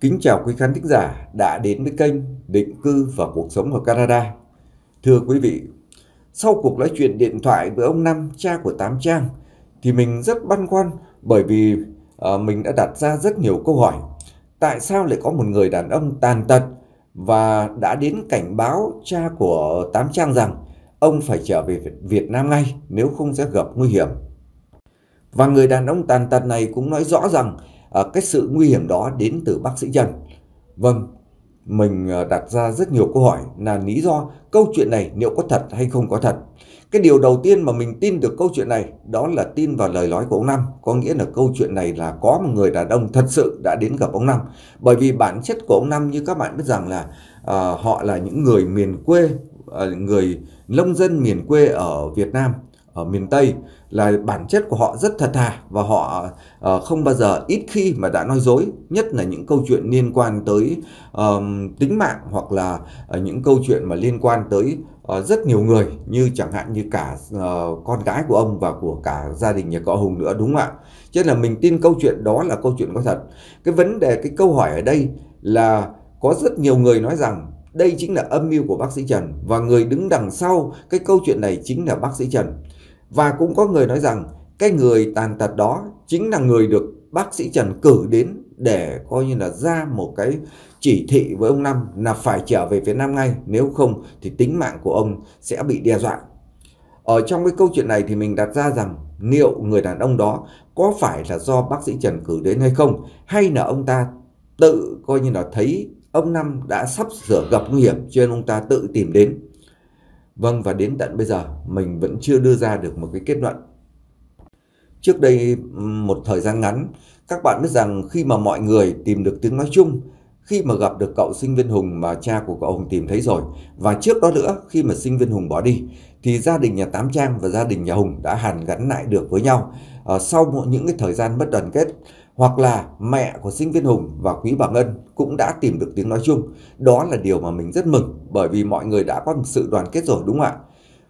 Kính chào quý khán thính giả đã đến với kênh Định cư và cuộc sống ở Canada. Thưa quý vị, sau cuộc nói chuyện điện thoại với ông Năm, cha của Tám Trang, thì mình rất băn khoăn bởi vì à, mình đã đặt ra rất nhiều câu hỏi. Tại sao lại có một người đàn ông tàn tật và đã đến cảnh báo cha của Tám Trang rằng ông phải trở về Việt Nam ngay nếu không sẽ gặp nguy hiểm. Và người đàn ông tàn tật này cũng nói rõ rằng Ờ, cái sự nguy hiểm đó đến từ bác sĩ Trần, vâng mình ờ, đặt ra rất nhiều câu hỏi là lý do câu chuyện này liệu có thật hay không có thật cái điều đầu tiên mà mình tin được câu chuyện này đó là tin vào lời nói của ông Năm có nghĩa là câu chuyện này là có một người đàn ông thật sự đã đến gặp ông Năm bởi vì bản chất của ông Năm như các bạn biết rằng là à, họ là những người miền quê à, người nông dân miền quê ở Việt Nam ở miền Tây là bản chất của họ rất thật thà và họ uh, không bao giờ ít khi mà đã nói dối nhất là những câu chuyện liên quan tới uh, tính mạng hoặc là uh, những câu chuyện mà liên quan tới uh, rất nhiều người như chẳng hạn như cả uh, con gái của ông và của cả gia đình nhà cọ hùng nữa đúng không ạ cho nên là mình tin câu chuyện đó là câu chuyện có thật cái vấn đề cái câu hỏi ở đây là có rất nhiều người nói rằng đây chính là âm mưu của bác sĩ Trần và người đứng đằng sau cái câu chuyện này chính là bác sĩ Trần. Và cũng có người nói rằng cái người tàn tật đó chính là người được bác sĩ Trần cử đến để coi như là ra một cái chỉ thị với ông Năm là phải trở về Việt Nam ngay, nếu không thì tính mạng của ông sẽ bị đe dọa. Ở trong cái câu chuyện này thì mình đặt ra rằng liệu người đàn ông đó có phải là do bác sĩ Trần cử đến hay không hay là ông ta tự coi như là thấy ông Năm đã sắp sửa gặp nguy hiểm cho nên ông ta tự tìm đến Vâng và đến tận bây giờ mình vẫn chưa đưa ra được một cái kết luận. Trước đây một thời gian ngắn, các bạn biết rằng khi mà mọi người tìm được tiếng nói chung, khi mà gặp được cậu sinh viên Hùng mà cha của cậu Hùng tìm thấy rồi và trước đó nữa khi mà sinh viên Hùng bỏ đi thì gia đình nhà Tám Trang và gia đình nhà Hùng đã hàn gắn lại được với nhau à, sau những cái thời gian bất đoàn kết hoặc là mẹ của sinh viên Hùng và Quý Bà Ngân cũng đã tìm được tiếng nói chung. Đó là điều mà mình rất mừng bởi vì mọi người đã có một sự đoàn kết rồi đúng không ạ?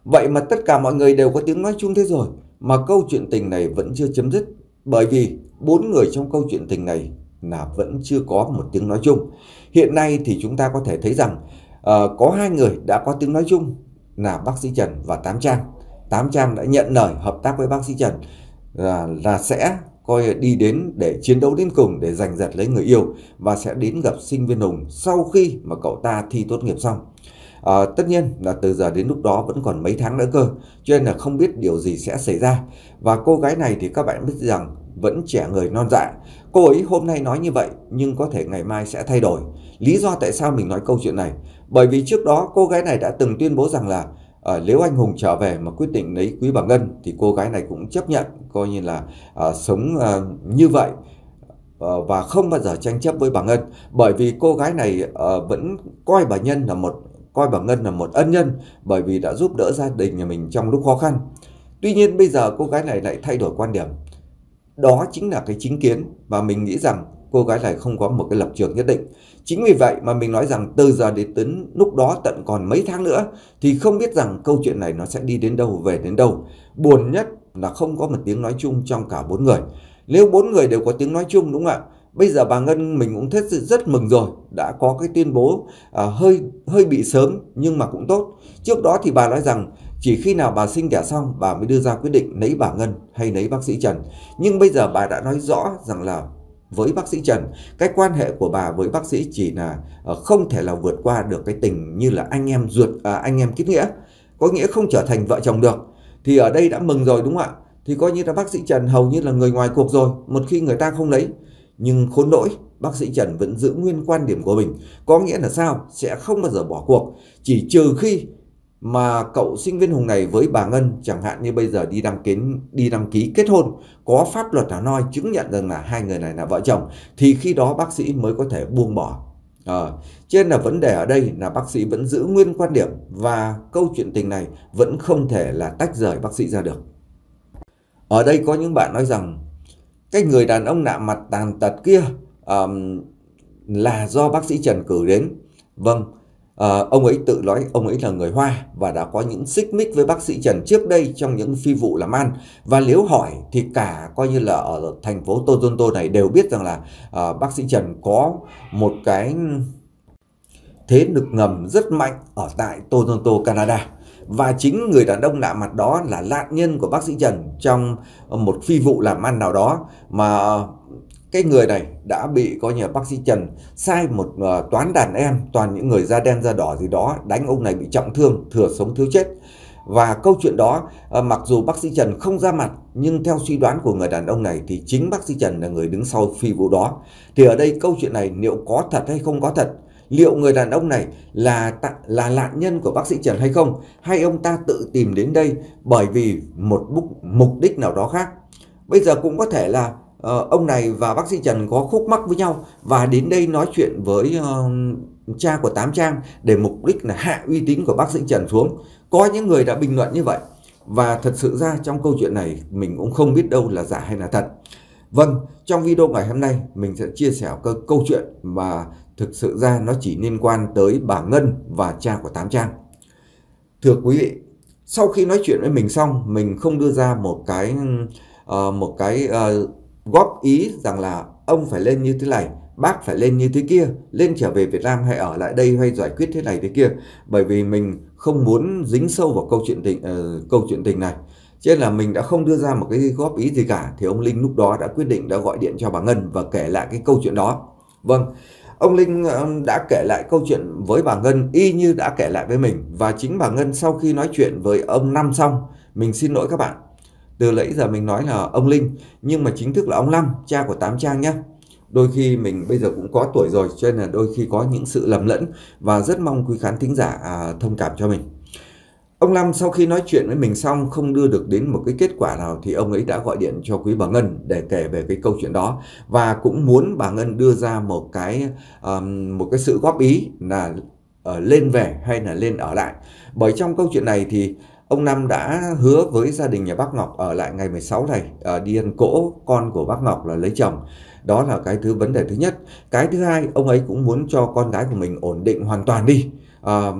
Vậy mà tất cả mọi người đều có tiếng nói chung thế rồi mà câu chuyện tình này vẫn chưa chấm dứt bởi vì bốn người trong câu chuyện tình này là vẫn chưa có một tiếng nói chung. Hiện nay thì chúng ta có thể thấy rằng uh, có hai người đã có tiếng nói chung là bác sĩ Trần và Tám Trang. Tám Trang đã nhận lời hợp tác với bác sĩ Trần là, là sẽ coi đi đến để chiến đấu đến cùng để giành giật lấy người yêu và sẽ đến gặp sinh viên Hùng sau khi mà cậu ta thi tốt nghiệp xong. À, tất nhiên là từ giờ đến lúc đó vẫn còn mấy tháng nữa cơ, cho nên là không biết điều gì sẽ xảy ra. Và cô gái này thì các bạn biết rằng vẫn trẻ người non dạ. Cô ấy hôm nay nói như vậy nhưng có thể ngày mai sẽ thay đổi. Lý do tại sao mình nói câu chuyện này? Bởi vì trước đó cô gái này đã từng tuyên bố rằng là À, nếu anh Hùng trở về mà quyết định lấy Quý Bà Ngân thì cô gái này cũng chấp nhận coi như là à, sống à, như vậy và không bao giờ tranh chấp với bà Ngân bởi vì cô gái này à, vẫn coi bà Nhân là một coi bà Ngân là một ân nhân bởi vì đã giúp đỡ gia đình nhà mình trong lúc khó khăn. Tuy nhiên bây giờ cô gái này lại thay đổi quan điểm. Đó chính là cái chính kiến và mình nghĩ rằng cô gái này không có một cái lập trường nhất định. Chính vì vậy mà mình nói rằng từ giờ đến đến lúc đó tận còn mấy tháng nữa thì không biết rằng câu chuyện này nó sẽ đi đến đâu về đến đâu. Buồn nhất là không có một tiếng nói chung trong cả bốn người. Nếu bốn người đều có tiếng nói chung đúng không ạ? Bây giờ bà Ngân mình cũng rất rất mừng rồi, đã có cái tuyên bố à, hơi hơi bị sớm nhưng mà cũng tốt. Trước đó thì bà nói rằng chỉ khi nào bà sinh đẻ xong bà mới đưa ra quyết định lấy bà Ngân hay lấy bác sĩ Trần. Nhưng bây giờ bà đã nói rõ rằng là với bác sĩ Trần. Cái quan hệ của bà với bác sĩ chỉ là ờ, không thể là vượt qua được cái tình như là anh em ruột à, anh em kết nghĩa. Có nghĩa không trở thành vợ chồng được. Thì ở đây đã mừng rồi đúng không ạ? Thì coi như là bác sĩ Trần hầu như là người ngoài cuộc rồi, một khi người ta không lấy. Nhưng khốn nỗi, bác sĩ Trần vẫn giữ nguyên quan điểm của mình. Có nghĩa là sao? Sẽ không bao giờ bỏ cuộc. Chỉ trừ khi mà cậu sinh viên Hùng này với bà Ngân chẳng hạn như bây giờ đi đăng ký đi đăng ký kết hôn có pháp luật Hà Nội chứng nhận rằng là hai người này là vợ chồng thì khi đó bác sĩ mới có thể buông bỏ. À, trên là vấn đề ở đây là bác sĩ vẫn giữ nguyên quan điểm và câu chuyện tình này vẫn không thể là tách rời bác sĩ ra được. Ở đây có những bạn nói rằng cái người đàn ông nạ mặt tàn tật kia um, là do bác sĩ Trần cử đến. Vâng, Ờ, ông ấy tự nói ông ấy là người Hoa và đã có những xích mích với bác sĩ Trần trước đây trong những phi vụ làm ăn. Và nếu hỏi thì cả coi như là ở thành phố Toronto này đều biết rằng là à, bác sĩ Trần có một cái thế lực ngầm rất mạnh ở tại Toronto, Canada. Và chính người đàn ông lạ mặt đó là nạn nhân của bác sĩ Trần trong một phi vụ làm ăn nào đó mà cái người này đã bị coi như là bác sĩ Trần sai một uh, toán đàn em toàn những người da đen da đỏ gì đó đánh ông này bị trọng thương thừa sống thiếu chết và câu chuyện đó uh, mặc dù bác sĩ Trần không ra mặt nhưng theo suy đoán của người đàn ông này thì chính bác sĩ Trần là người đứng sau phi vụ đó thì ở đây câu chuyện này liệu có thật hay không có thật liệu người đàn ông này là là nạn nhân của bác sĩ Trần hay không hay ông ta tự tìm đến đây bởi vì một mục đích nào đó khác bây giờ cũng có thể là Ờ, ông này và bác sĩ Trần có khúc mắc với nhau và đến đây nói chuyện với ờ, cha của Tám Trang để mục đích là hạ uy tín của bác sĩ Trần xuống. Có những người đã bình luận như vậy và thật sự ra trong câu chuyện này mình cũng không biết đâu là giả hay là thật. Vâng, trong video ngày hôm nay mình sẽ chia sẻ cái câu chuyện mà thực sự ra nó chỉ liên quan tới bà Ngân và cha của Tám Trang. Thưa quý vị, sau khi nói chuyện với mình xong, mình không đưa ra một cái uh, một cái uh, góp ý rằng là ông phải lên như thế này bác phải lên như thế kia lên trở về Việt Nam hay ở lại đây hay giải quyết thế này thế kia bởi vì mình không muốn dính sâu vào câu chuyện tình uh, câu chuyện tình này cho nên là mình đã không đưa ra một cái góp ý gì cả thì ông Linh lúc đó đã quyết định đã gọi điện cho bà Ngân và kể lại cái câu chuyện đó vâng ông Linh đã kể lại câu chuyện với bà Ngân y như đã kể lại với mình và chính bà Ngân sau khi nói chuyện với ông Năm xong mình xin lỗi các bạn từ nãy giờ mình nói là ông Linh nhưng mà chính thức là ông Lâm cha của Tám Trang nhé đôi khi mình bây giờ cũng có tuổi rồi cho nên là đôi khi có những sự lầm lẫn và rất mong quý khán thính giả à, thông cảm cho mình Ông Lâm sau khi nói chuyện với mình xong không đưa được đến một cái kết quả nào thì ông ấy đã gọi điện cho quý bà Ngân để kể về cái câu chuyện đó và cũng muốn bà Ngân đưa ra một cái um, một cái sự góp ý là ở ờ, lên về hay là lên ở lại. Bởi trong câu chuyện này thì Ông Năm đã hứa với gia đình nhà bác Ngọc ở lại ngày 16 này, ờ, đi ăn cỗ con của bác Ngọc là lấy chồng. Đó là cái thứ vấn đề thứ nhất. Cái thứ hai, ông ấy cũng muốn cho con gái của mình ổn định hoàn toàn đi. À,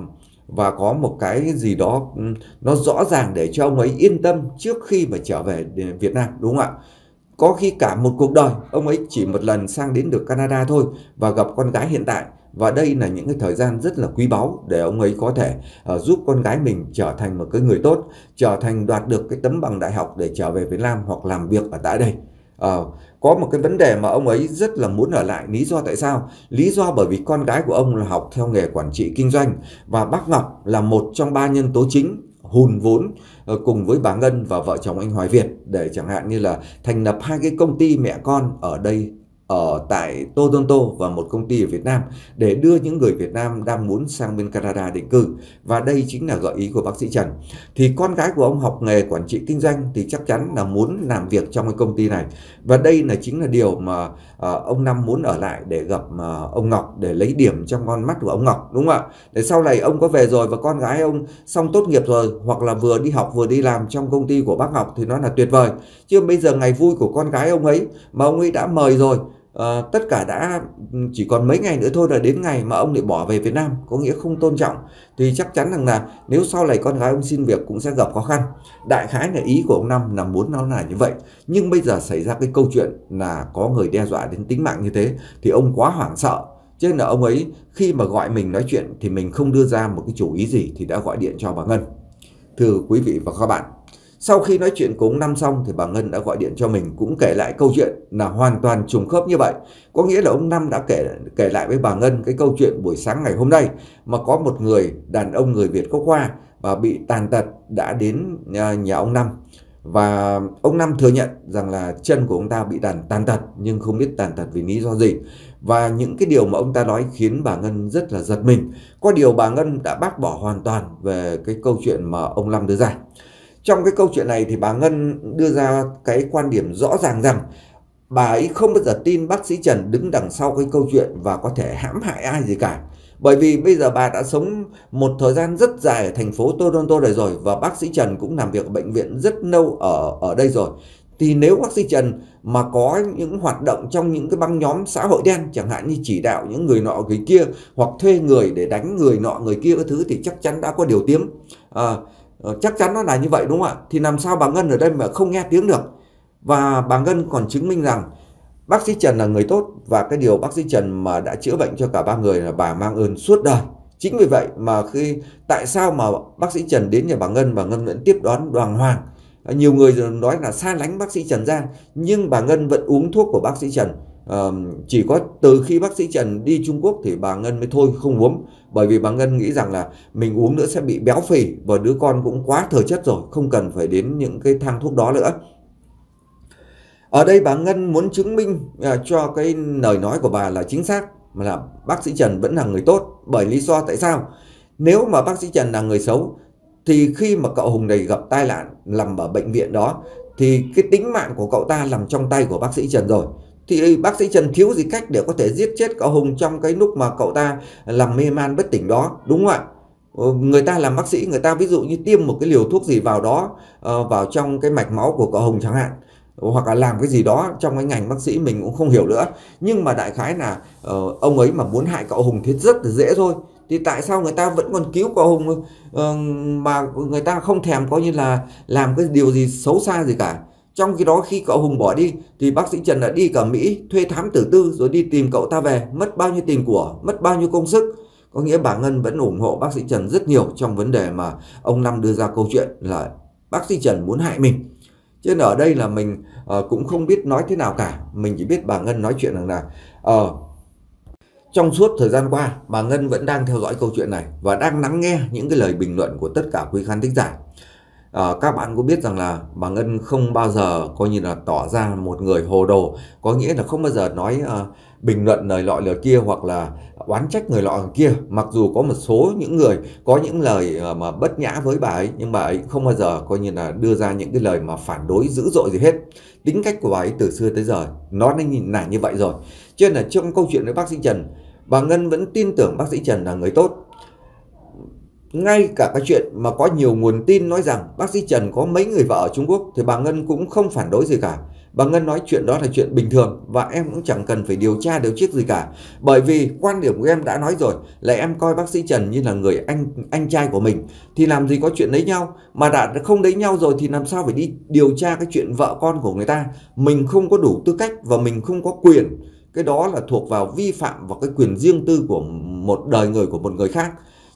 và có một cái gì đó ừ, nó rõ ràng để cho ông ấy yên tâm trước khi mà trở về Việt Nam, đúng không ạ? Có khi cả một cuộc đời, ông ấy chỉ một lần sang đến được Canada thôi và gặp con gái hiện tại và đây là những cái thời gian rất là quý báu để ông ấy có thể uh, giúp con gái mình trở thành một cái người tốt, trở thành đoạt được cái tấm bằng đại học để trở về Việt Nam hoặc làm việc ở tại đây. Uh, có một cái vấn đề mà ông ấy rất là muốn ở lại lý do tại sao lý do bởi vì con gái của ông là học theo nghề quản trị kinh doanh và bác ngọc là một trong ba nhân tố chính hùn vốn ờ, cùng với bà Ngân và vợ chồng anh Hoài Việt để chẳng hạn như là thành lập hai cái công ty mẹ con ở đây ở tại Toronto và một công ty ở Việt Nam để đưa những người Việt Nam đang muốn sang bên Canada định cư và đây chính là gợi ý của bác sĩ Trần. Thì con gái của ông học nghề quản trị kinh doanh thì chắc chắn là muốn làm việc trong cái công ty này và đây là chính là điều mà à, ông Năm muốn ở lại để gặp à, ông Ngọc để lấy điểm trong con mắt của ông Ngọc đúng không ạ? Để sau này ông có về rồi và con gái ông xong tốt nghiệp rồi hoặc là vừa đi học vừa đi làm trong công ty của bác Ngọc thì nó là tuyệt vời. Chứ bây giờ ngày vui của con gái ông ấy mà ông ấy đã mời rồi Ờ, tất cả đã ừ, chỉ còn mấy ngày nữa thôi là đến ngày mà ông lại bỏ về Việt Nam có nghĩa không tôn trọng thì chắc chắn rằng là nếu sau này con gái ông xin việc cũng sẽ gặp khó khăn đại khái là ý của ông Năm là muốn nó là như vậy nhưng bây giờ xảy ra cái câu chuyện là có người đe dọa đến tính mạng như thế thì ông quá hoảng sợ cho nên là ông ấy khi mà gọi mình nói chuyện thì mình không đưa ra một cái chủ ý gì thì đã gọi điện cho bà Ngân thưa quý vị và các bạn sau khi nói chuyện cúng năm xong thì bà Ngân đã gọi điện cho mình cũng kể lại câu chuyện là hoàn toàn trùng khớp như vậy. Có nghĩa là ông Năm đã kể kể lại với bà Ngân cái câu chuyện buổi sáng ngày hôm nay mà có một người đàn ông người Việt gốc Hoa và bị tàn tật đã đến nhà, nhà ông Năm. Và ông Năm thừa nhận rằng là chân của ông ta bị tàn, tàn tật nhưng không biết tàn tật vì lý do gì. Và những cái điều mà ông ta nói khiến bà Ngân rất là giật mình. Có điều bà Ngân đã bác bỏ hoàn toàn về cái câu chuyện mà ông Năm đưa ra. Trong cái câu chuyện này thì bà Ngân đưa ra cái quan điểm rõ ràng rằng bà ấy không bao giờ tin bác sĩ Trần đứng đằng sau cái câu chuyện và có thể hãm hại ai gì cả. Bởi vì bây giờ bà đã sống một thời gian rất dài ở thành phố Toronto này rồi và bác sĩ Trần cũng làm việc ở bệnh viện rất lâu ở ở đây rồi. Thì nếu bác sĩ Trần mà có những hoạt động trong những cái băng nhóm xã hội đen chẳng hạn như chỉ đạo những người nọ người kia hoặc thuê người để đánh người nọ người kia cái thứ thì chắc chắn đã có điều tiếng. À, Ờ, chắc chắn nó là như vậy đúng không ạ thì làm sao bà Ngân ở đây mà không nghe tiếng được và bà Ngân còn chứng minh rằng bác sĩ Trần là người tốt và cái điều bác sĩ Trần mà đã chữa bệnh cho cả ba người là bà mang ơn suốt đời chính vì vậy mà khi tại sao mà bác sĩ Trần đến nhà bà Ngân bà Ngân vẫn tiếp đón đoàn hoàng nhiều người nói là xa lánh bác sĩ Trần Giang nhưng bà Ngân vẫn uống thuốc của bác sĩ Trần Uh, chỉ có từ khi bác sĩ Trần đi Trung Quốc thì bà Ngân mới thôi không uống bởi vì bà Ngân nghĩ rằng là mình uống nữa sẽ bị béo phì và đứa con cũng quá thời chất rồi không cần phải đến những cái thang thuốc đó nữa ở đây bà Ngân muốn chứng minh uh, cho cái lời nói của bà là chính xác mà là bác sĩ Trần vẫn là người tốt bởi lý do tại sao nếu mà bác sĩ Trần là người xấu thì khi mà cậu Hùng này gặp tai nạn nằm ở bệnh viện đó thì cái tính mạng của cậu ta nằm trong tay của bác sĩ Trần rồi thì bác sĩ Trần thiếu gì cách để có thể giết chết cậu Hùng trong cái lúc mà cậu ta làm mê man bất tỉnh đó đúng không ạ ờ, người ta làm bác sĩ người ta ví dụ như tiêm một cái liều thuốc gì vào đó ờ, vào trong cái mạch máu của cậu Hùng chẳng hạn hoặc là làm cái gì đó trong cái ngành bác sĩ mình cũng không hiểu nữa nhưng mà đại khái là ờ, ông ấy mà muốn hại cậu Hùng thì rất là dễ thôi thì tại sao người ta vẫn còn cứu cậu Hùng mà người ta không thèm coi như là làm cái điều gì xấu xa gì cả trong khi đó khi cậu Hùng bỏ đi thì bác sĩ Trần đã đi cả Mỹ thuê thám tử tư rồi đi tìm cậu ta về, mất bao nhiêu tiền của, mất bao nhiêu công sức. Có nghĩa bà Ngân vẫn ủng hộ bác sĩ Trần rất nhiều trong vấn đề mà ông Năm đưa ra câu chuyện là bác sĩ Trần muốn hại mình. trên ở đây là mình uh, cũng không biết nói thế nào cả, mình chỉ biết bà Ngân nói chuyện rằng là uh, trong suốt thời gian qua, bà Ngân vẫn đang theo dõi câu chuyện này và đang lắng nghe những cái lời bình luận của tất cả quý khán thính giả. À, các bạn có biết rằng là bà Ngân không bao giờ coi như là tỏ ra một người hồ đồ có nghĩa là không bao giờ nói à, bình luận lời lọ lời kia hoặc là oán trách người lọ kia mặc dù có một số những người có những lời ờ, mà bất nhã với bà ấy nhưng bà ấy không bao giờ coi như là đưa ra những cái lời mà phản đối dữ dội gì hết tính cách của bà ấy từ xưa tới giờ nó đã nhìn là như vậy rồi cho nên là trong câu chuyện với bác sĩ Trần bà Ngân vẫn tin tưởng bác sĩ Trần là người tốt ngay cả cái chuyện mà có nhiều nguồn tin nói rằng bác sĩ Trần có mấy người vợ ở Trung Quốc thì bà Ngân cũng không phản đối gì cả. Bà Ngân nói chuyện đó là chuyện bình thường và em cũng chẳng cần phải điều tra điều chiếc gì cả. Bởi vì quan điểm của em đã nói rồi là em coi bác sĩ Trần như là người anh anh trai của mình. Thì làm gì có chuyện lấy nhau. Mà đã không lấy nhau rồi thì làm sao phải đi điều tra cái chuyện vợ con của người ta. Mình không có đủ tư cách và mình không có quyền. Cái đó là thuộc vào vi phạm vào cái quyền riêng tư của một đời người của một người khác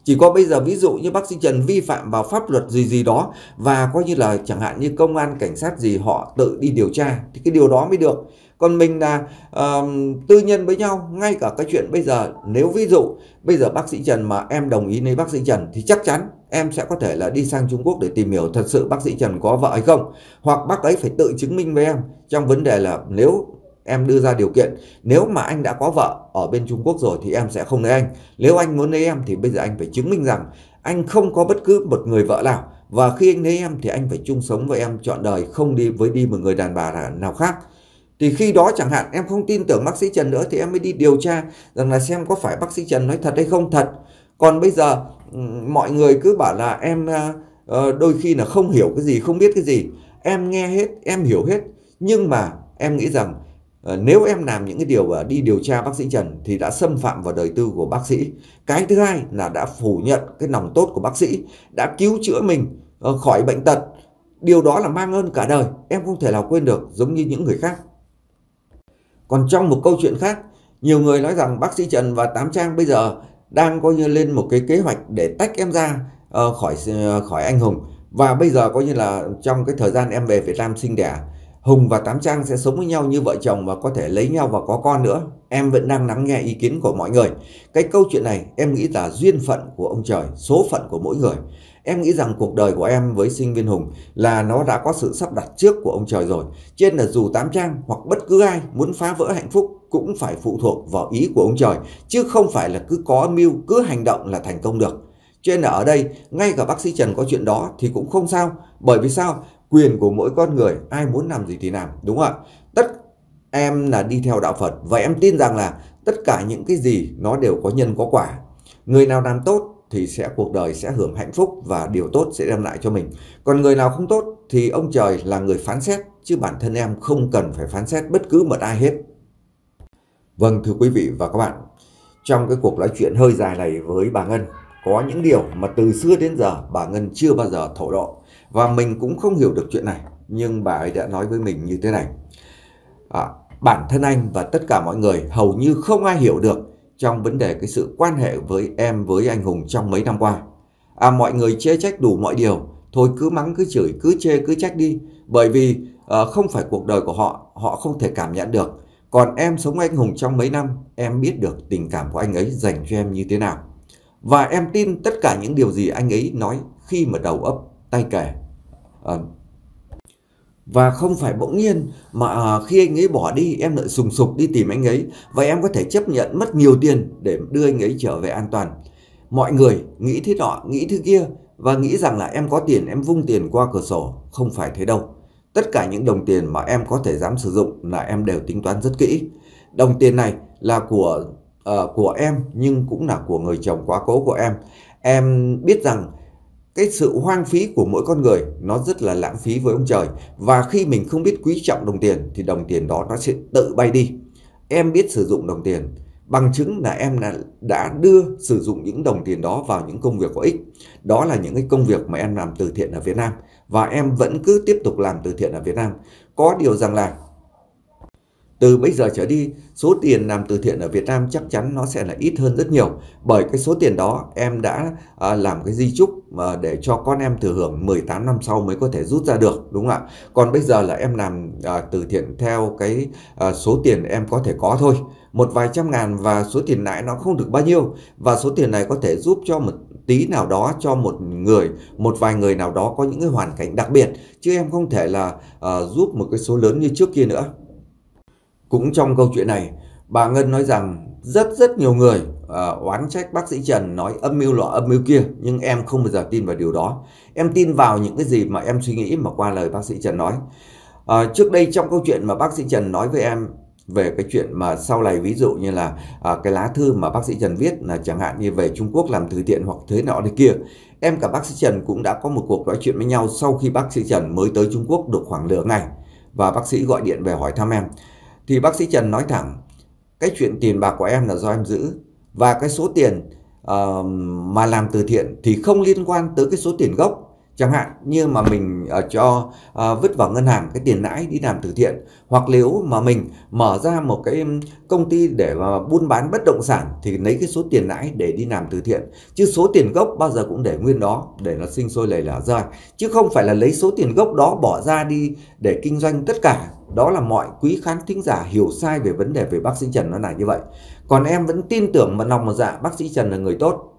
chỉ có bây giờ ví dụ như bác sĩ Trần vi phạm vào pháp luật gì gì đó và coi như là chẳng hạn như công an cảnh sát gì họ tự đi điều tra thì cái điều đó mới được còn mình là uh, tư nhân với nhau ngay cả cái chuyện bây giờ nếu ví dụ bây giờ bác sĩ Trần mà em đồng ý lấy bác sĩ Trần thì chắc chắn em sẽ có thể là đi sang Trung Quốc để tìm hiểu thật sự bác sĩ Trần có vợ hay không hoặc bác ấy phải tự chứng minh với em trong vấn đề là nếu em đưa ra điều kiện nếu mà anh đã có vợ ở bên Trung Quốc rồi thì em sẽ không lấy anh nếu anh muốn lấy em thì bây giờ anh phải chứng minh rằng anh không có bất cứ một người vợ nào và khi anh lấy em thì anh phải chung sống với em trọn đời không đi với đi một người đàn bà nào khác thì khi đó chẳng hạn em không tin tưởng bác sĩ Trần nữa thì em mới đi điều tra rằng là xem có phải bác sĩ Trần nói thật hay không thật còn bây giờ mọi người cứ bảo là em ờ, ờ, đôi khi là không hiểu cái gì không biết cái gì em nghe hết em hiểu hết nhưng mà em nghĩ rằng Ờ, nếu em làm những cái điều đi điều tra bác sĩ Trần thì đã xâm phạm vào đời tư của bác sĩ. Cái thứ hai là đã phủ nhận cái lòng tốt của bác sĩ, đã cứu chữa mình ờ, khỏi bệnh tật. Điều đó là mang ơn cả đời, em không thể nào quên được giống như những người khác. Còn trong một câu chuyện khác, nhiều người nói rằng bác sĩ Trần và Tám Trang bây giờ đang coi như lên một cái kế hoạch để tách em ra ờ, khỏi khỏi anh Hùng và bây giờ coi như là trong cái thời gian em về Việt Nam sinh đẻ Hùng và Tám Trang sẽ sống với nhau như vợ chồng và có thể lấy nhau và có con nữa. Em vẫn đang lắng nghe ý kiến của mọi người. Cái câu chuyện này em nghĩ là duyên phận của ông trời, số phận của mỗi người. Em nghĩ rằng cuộc đời của em với sinh viên Hùng là nó đã có sự sắp đặt trước của ông trời rồi. Trên là dù Tám Trang hoặc bất cứ ai muốn phá vỡ hạnh phúc cũng phải phụ thuộc vào ý của ông trời. Chứ không phải là cứ có mưu, cứ hành động là thành công được. Cho nên ở đây, ngay cả bác sĩ Trần có chuyện đó thì cũng không sao. Bởi vì sao? quyền của mỗi con người ai muốn làm gì thì làm đúng không ạ tất em là đi theo đạo Phật và em tin rằng là tất cả những cái gì nó đều có nhân có quả người nào làm tốt thì sẽ cuộc đời sẽ hưởng hạnh phúc và điều tốt sẽ đem lại cho mình còn người nào không tốt thì ông trời là người phán xét chứ bản thân em không cần phải phán xét bất cứ một ai hết vâng thưa quý vị và các bạn trong cái cuộc nói chuyện hơi dài này với bà Ngân có những điều mà từ xưa đến giờ bà Ngân chưa bao giờ thổ lộ và mình cũng không hiểu được chuyện này nhưng bà ấy đã nói với mình như thế này à, bản thân anh và tất cả mọi người hầu như không ai hiểu được trong vấn đề cái sự quan hệ với em với anh Hùng trong mấy năm qua à mọi người chê trách đủ mọi điều thôi cứ mắng cứ chửi cứ chê cứ trách đi bởi vì à, không phải cuộc đời của họ họ không thể cảm nhận được còn em sống anh Hùng trong mấy năm em biết được tình cảm của anh ấy dành cho em như thế nào và em tin tất cả những điều gì anh ấy nói khi mà đầu ấp tay kể Ờ. và không phải bỗng nhiên mà à, khi anh ấy bỏ đi em lại sùng sục đi tìm anh ấy và em có thể chấp nhận mất nhiều tiền để đưa anh ấy trở về an toàn mọi người nghĩ thế nọ nghĩ thế kia và nghĩ rằng là em có tiền em vung tiền qua cửa sổ không phải thế đâu tất cả những đồng tiền mà em có thể dám sử dụng là em đều tính toán rất kỹ đồng tiền này là của uh, của em nhưng cũng là của người chồng quá cố của em em biết rằng cái sự hoang phí của mỗi con người nó rất là lãng phí với ông trời và khi mình không biết quý trọng đồng tiền thì đồng tiền đó nó sẽ tự bay đi em biết sử dụng đồng tiền bằng chứng là em đã, đã đưa sử dụng những đồng tiền đó vào những công việc có ích đó là những cái công việc mà em làm từ thiện ở Việt Nam và em vẫn cứ tiếp tục làm từ thiện ở Việt Nam có điều rằng là từ bây giờ trở đi, số tiền làm từ thiện ở Việt Nam chắc chắn nó sẽ là ít hơn rất nhiều. Bởi cái số tiền đó em đã à, làm cái di chúc mà để cho con em thừa hưởng 18 năm sau mới có thể rút ra được, đúng không ạ? Còn bây giờ là em làm à, từ thiện theo cái à, số tiền em có thể có thôi. Một vài trăm ngàn và số tiền lãi nó không được bao nhiêu. Và số tiền này có thể giúp cho một tí nào đó cho một người, một vài người nào đó có những cái hoàn cảnh đặc biệt. Chứ em không thể là à, giúp một cái số lớn như trước kia nữa. Cũng trong câu chuyện này, bà Ngân nói rằng rất rất nhiều người à, oán trách bác sĩ Trần nói âm mưu lọ âm mưu kia nhưng em không bao giờ tin vào điều đó. Em tin vào những cái gì mà em suy nghĩ mà qua lời bác sĩ Trần nói. À, trước đây trong câu chuyện mà bác sĩ Trần nói với em về cái chuyện mà sau này ví dụ như là à, cái lá thư mà bác sĩ Trần viết là chẳng hạn như về Trung Quốc làm từ thiện hoặc thế nọ thế kia em cả bác sĩ Trần cũng đã có một cuộc nói chuyện với nhau sau khi bác sĩ Trần mới tới Trung Quốc được khoảng nửa ngày và bác sĩ gọi điện về hỏi thăm em thì bác sĩ Trần nói thẳng, cái chuyện tiền bạc của em là do em giữ và cái số tiền uh, mà làm từ thiện thì không liên quan tới cái số tiền gốc chẳng hạn như mà mình uh, cho uh, vứt vào ngân hàng cái tiền lãi đi làm từ thiện hoặc nếu mà mình mở ra một cái công ty để mà buôn bán bất động sản thì lấy cái số tiền lãi để đi làm từ thiện chứ số tiền gốc bao giờ cũng để nguyên đó để nó sinh sôi lầy lả rơi chứ không phải là lấy số tiền gốc đó bỏ ra đi để kinh doanh tất cả đó là mọi quý khán thính giả hiểu sai về vấn đề về bác sĩ Trần nó là như vậy còn em vẫn tin tưởng mà lòng mà dạ bác sĩ Trần là người tốt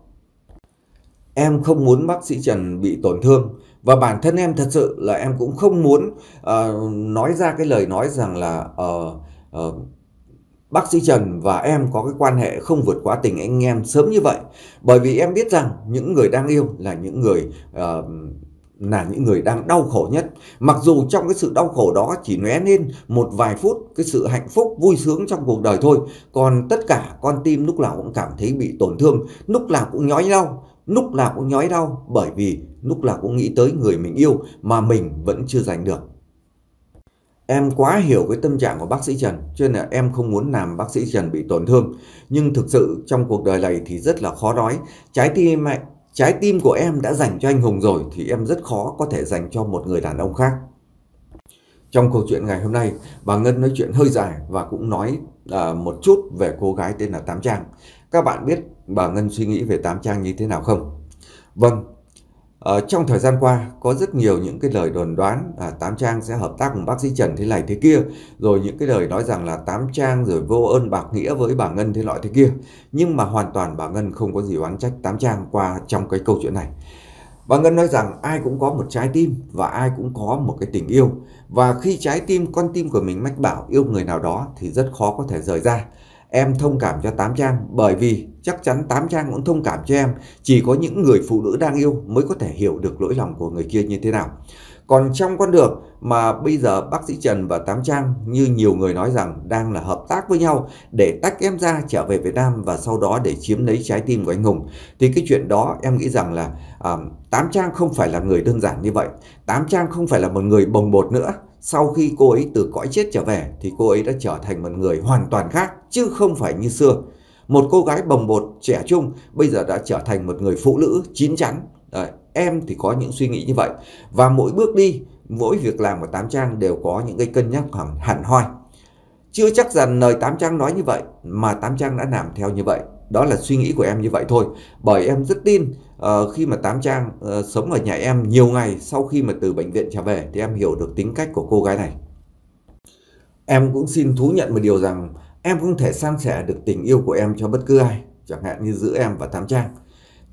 em không muốn bác sĩ Trần bị tổn thương và bản thân em thật sự là em cũng không muốn uh, nói ra cái lời nói rằng là uh, uh, bác sĩ Trần và em có cái quan hệ không vượt quá tình anh em sớm như vậy bởi vì em biết rằng những người đang yêu là những người uh, là những người đang đau khổ nhất mặc dù trong cái sự đau khổ đó chỉ lóe lên một vài phút cái sự hạnh phúc vui sướng trong cuộc đời thôi còn tất cả con tim lúc nào cũng cảm thấy bị tổn thương lúc nào cũng nhói đau lúc nào cũng nhói đau bởi vì lúc nào cũng nghĩ tới người mình yêu mà mình vẫn chưa giành được. Em quá hiểu cái tâm trạng của bác sĩ Trần cho nên là em không muốn làm bác sĩ Trần bị tổn thương. Nhưng thực sự trong cuộc đời này thì rất là khó nói. Trái tim trái tim của em đã dành cho anh Hùng rồi thì em rất khó có thể dành cho một người đàn ông khác. Trong câu chuyện ngày hôm nay, bà Ngân nói chuyện hơi dài và cũng nói uh, một chút về cô gái tên là Tám Trang. Các bạn biết bà Ngân suy nghĩ về Tám Trang như thế nào không? Vâng, uh, trong thời gian qua có rất nhiều những cái lời đồn đoán uh, Tám Trang sẽ hợp tác cùng bác sĩ Trần thế này thế kia, rồi những cái lời nói rằng là Tám Trang rồi vô ơn bạc nghĩa với bà Ngân thế loại thế kia. Nhưng mà hoàn toàn bà Ngân không có gì oán trách Tám Trang qua trong cái câu chuyện này. Bà Ngân nói rằng ai cũng có một trái tim và ai cũng có một cái tình yêu. Và khi trái tim, con tim của mình mách bảo yêu người nào đó thì rất khó có thể rời ra. Em thông cảm cho Tám Trang bởi vì chắc chắn Tám Trang cũng thông cảm cho em. Chỉ có những người phụ nữ đang yêu mới có thể hiểu được lỗi lòng của người kia như thế nào. Còn trong con đường mà bây giờ bác sĩ Trần và Tám Trang như nhiều người nói rằng đang là hợp tác với nhau để tách em ra trở về Việt Nam và sau đó để chiếm lấy trái tim của anh Hùng. Thì cái chuyện đó em nghĩ rằng là à, Tám Trang không phải là người đơn giản như vậy. Tám Trang không phải là một người bồng bột nữa. Sau khi cô ấy từ cõi chết trở về thì cô ấy đã trở thành một người hoàn toàn khác chứ không phải như xưa. Một cô gái bồng bột trẻ trung bây giờ đã trở thành một người phụ nữ chín chắn. Đấy, em thì có những suy nghĩ như vậy và mỗi bước đi mỗi việc làm của tám trang đều có những cái cân nhắc hẳn hẳn hoi chưa chắc rằng lời tám trang nói như vậy mà tám trang đã làm theo như vậy đó là suy nghĩ của em như vậy thôi bởi em rất tin uh, khi mà tám trang uh, sống ở nhà em nhiều ngày sau khi mà từ bệnh viện trở về thì em hiểu được tính cách của cô gái này em cũng xin thú nhận một điều rằng em không thể san sẻ được tình yêu của em cho bất cứ ai chẳng hạn như giữa em và tám trang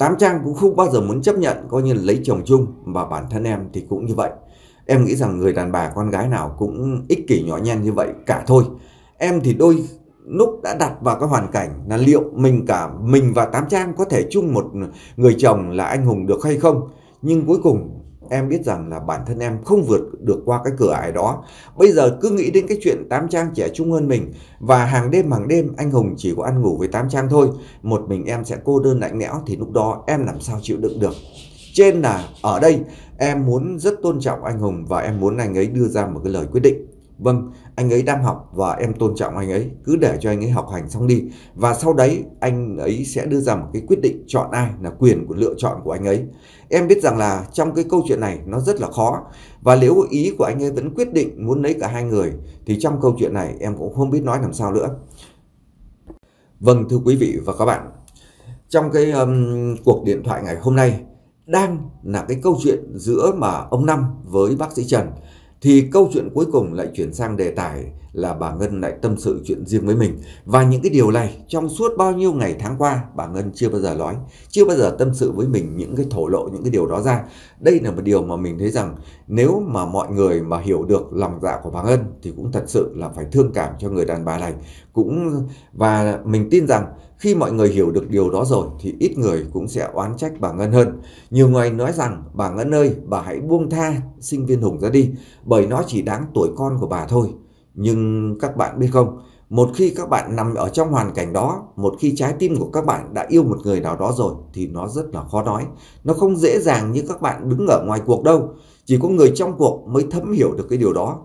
Tám Trang cũng không bao giờ muốn chấp nhận coi như lấy chồng chung và bản thân em thì cũng như vậy. Em nghĩ rằng người đàn bà con gái nào cũng ích kỷ nhỏ nhen như vậy cả thôi. Em thì đôi lúc đã đặt vào cái hoàn cảnh là liệu mình cả mình và Tám Trang có thể chung một người chồng là anh hùng được hay không. Nhưng cuối cùng em biết rằng là bản thân em không vượt được qua cái cửa ải đó. Bây giờ cứ nghĩ đến cái chuyện Tám Trang trẻ trung hơn mình và hàng đêm hàng đêm anh Hùng chỉ có ăn ngủ với Tám Trang thôi. Một mình em sẽ cô đơn lạnh lẽo thì lúc đó em làm sao chịu đựng được. Trên là ở đây em muốn rất tôn trọng anh Hùng và em muốn anh ấy đưa ra một cái lời quyết định. Vâng, anh ấy đang học và em tôn trọng anh ấy, cứ để cho anh ấy học hành xong đi. Và sau đấy anh ấy sẽ đưa ra một cái quyết định chọn ai là quyền của lựa chọn của anh ấy. Em biết rằng là trong cái câu chuyện này nó rất là khó. Và nếu ý của anh ấy vẫn quyết định muốn lấy cả hai người thì trong câu chuyện này em cũng không biết nói làm sao nữa. Vâng thưa quý vị và các bạn, trong cái um, cuộc điện thoại ngày hôm nay đang là cái câu chuyện giữa mà ông Năm với bác sĩ Trần thì câu chuyện cuối cùng lại chuyển sang đề tài là bà Ngân lại tâm sự chuyện riêng với mình. Và những cái điều này trong suốt bao nhiêu ngày tháng qua bà Ngân chưa bao giờ nói, chưa bao giờ tâm sự với mình những cái thổ lộ những cái điều đó ra. Đây là một điều mà mình thấy rằng nếu mà mọi người mà hiểu được lòng dạ của bà Ngân thì cũng thật sự là phải thương cảm cho người đàn bà này. Cũng và mình tin rằng khi mọi người hiểu được điều đó rồi thì ít người cũng sẽ oán trách bà Ngân hơn. Nhiều người nói rằng bà Ngân ơi, bà hãy buông tha sinh viên Hùng ra đi bởi nó chỉ đáng tuổi con của bà thôi. Nhưng các bạn biết không, một khi các bạn nằm ở trong hoàn cảnh đó, một khi trái tim của các bạn đã yêu một người nào đó rồi thì nó rất là khó nói. Nó không dễ dàng như các bạn đứng ở ngoài cuộc đâu. Chỉ có người trong cuộc mới thấm hiểu được cái điều đó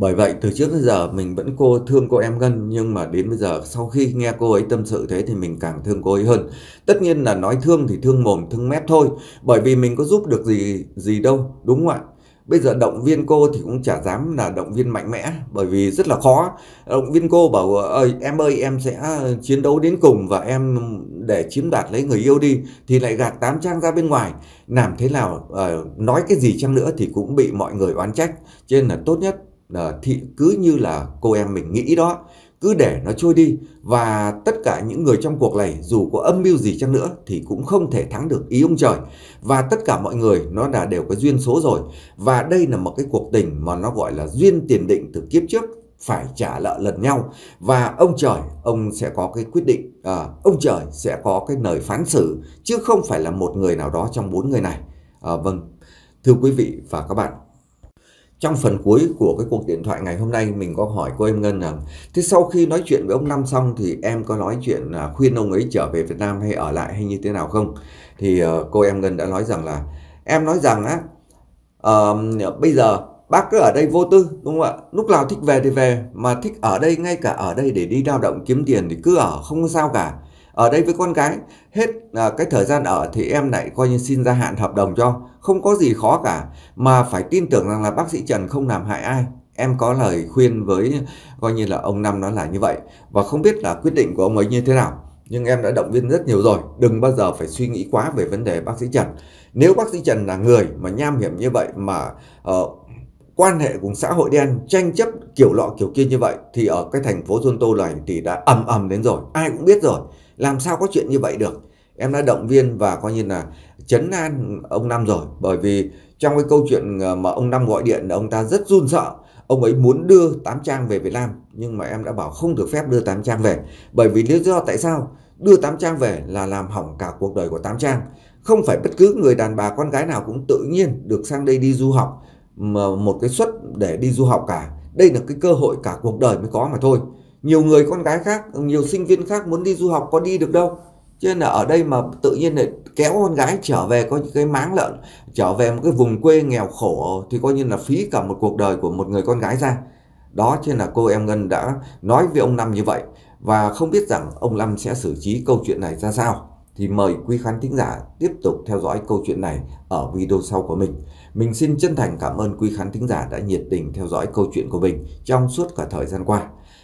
bởi vậy từ trước tới giờ mình vẫn cô thương cô em Ngân nhưng mà đến bây giờ sau khi nghe cô ấy tâm sự thế thì mình càng thương cô ấy hơn. Tất nhiên là nói thương thì thương mồm thương mép thôi bởi vì mình có giúp được gì gì đâu đúng không ạ? Bây giờ động viên cô thì cũng chả dám là động viên mạnh mẽ bởi vì rất là khó. Động viên cô bảo ơi em ơi em sẽ ờ, chiến đấu đến cùng và em để chiếm đoạt lấy người yêu đi thì lại gạt tám trang ra bên ngoài. Làm thế nào uh, nói cái gì chăng nữa thì cũng bị mọi người oán trách. Cho nên là tốt nhất à, ờ, thị cứ như là cô em mình nghĩ đó cứ để nó trôi đi và tất cả những người trong cuộc này dù có âm mưu gì chăng nữa thì cũng không thể thắng được ý ông trời và tất cả mọi người nó là đều có duyên số rồi và đây là một cái cuộc tình mà nó gọi là duyên tiền định từ kiếp trước phải trả nợ lần nhau và ông trời ông sẽ có cái quyết định à, ông trời sẽ có cái lời phán xử chứ không phải là một người nào đó trong bốn người này à, vâng thưa quý vị và các bạn trong phần cuối của cái cuộc điện thoại ngày hôm nay mình có hỏi cô em Ngân rằng thế sau khi nói chuyện với ông Năm xong thì em có nói chuyện là khuyên ông ấy trở về Việt Nam hay ở lại hay như thế nào không thì ờ, cô em Ngân đã nói rằng là em nói rằng á uh, bây giờ bác cứ ở đây vô tư đúng không ạ lúc nào thích về thì về mà thích ở đây ngay cả ở đây để đi lao động kiếm tiền thì cứ ở không có sao cả ở đây với con gái hết à, cái thời gian ở thì em lại coi như xin gia hạn hợp đồng cho không có gì khó cả mà phải tin tưởng rằng là bác sĩ Trần không làm hại ai em có lời khuyên với coi như là ông Năm nó là như vậy và không biết là quyết định của ông ấy như thế nào nhưng em đã động viên rất nhiều rồi đừng bao giờ phải suy nghĩ quá về vấn đề bác sĩ Trần nếu bác sĩ Trần là người mà nham hiểm như vậy mà uh, quan hệ cùng xã hội đen tranh chấp kiểu lọ kiểu kia như vậy thì ở cái thành phố tô này thì đã ầm ầm đến rồi ai cũng biết rồi làm sao có chuyện như vậy được em đã động viên và coi như là chấn an ông năm rồi bởi vì trong cái câu chuyện ờ, mà ông năm gọi điện ông ta rất run sợ ông ấy muốn đưa tám trang về Việt Nam nhưng mà em đã bảo không được phép đưa tám trang về bởi vì lý do tại sao đưa tám trang về là làm hỏng cả cuộc đời của tám trang không phải bất cứ người đàn bà con gái nào cũng tự nhiên được sang đây đi du học mà một cái suất để đi du học cả đây là cái cơ hội cả cuộc đời mới có mà thôi nhiều người con gái khác nhiều sinh viên khác muốn đi du học có đi được đâu cho nên là ở đây mà tự nhiên lại kéo con gái trở về có những cái máng lợn trở về một cái vùng quê nghèo khổ thì coi như là phí cả một cuộc đời của một người con gái ra đó cho nên là cô em ngân đã nói với ông năm như vậy và không biết rằng ông năm sẽ xử trí câu chuyện này ra sao thì mời quý khán thính giả tiếp tục theo dõi câu chuyện này ở video sau của mình. Mình xin chân thành cảm ơn quý khán thính giả đã nhiệt tình theo dõi câu chuyện của mình trong suốt cả thời gian qua.